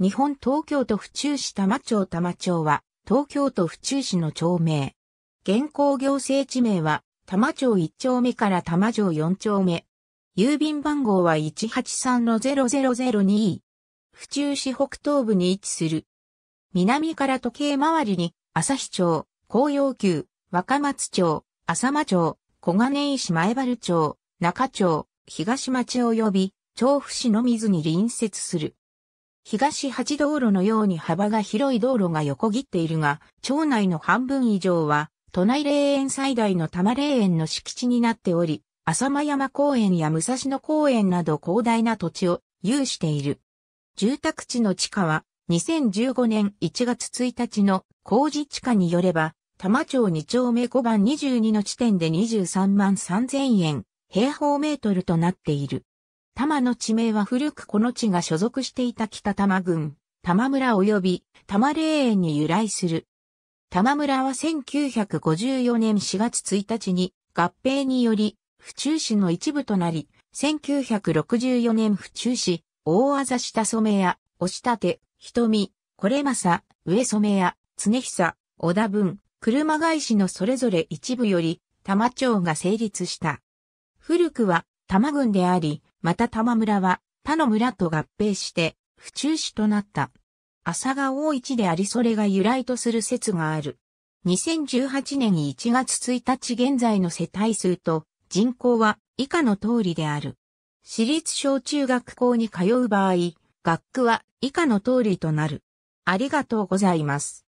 日本東京都府中市多摩町多摩町は、東京都府中市の町名。現行行政地名は、多摩町1丁目から多摩町4丁目。郵便番号は183-00002。府中市北東部に位置する。南から時計回りに、日町、紅葉宮、若松町、浅間町、小金井市前原町、中町、東町及び、調布市の水に隣接する。東八道路のように幅が広い道路が横切っているが、町内の半分以上は、都内霊園最大の多摩霊園の敷地になっており、浅間山公園や武蔵野公園など広大な土地を有している。住宅地の地価は、2015年1月1日の工事地価によれば、多摩町2丁目5番22の地点で23万3000円、平方メートルとなっている。玉の地名は古くこの地が所属していた北玉郡、玉村及び玉霊園に由来する。玉村は1954年4月1日に合併により府中市の一部となり、1964年府中市、大あざ下染屋、押立、瞳、これまさ、上染屋、常久、小田文、車返しのそれぞれ一部より、玉町が成立した。古くは、玉郡であり、また玉村は他の村と合併して府中市となった。朝が大市でありそれが由来とする説がある。2018年1月1日現在の世帯数と人口は以下の通りである。私立小中学校に通う場合、学区は以下の通りとなる。ありがとうございます。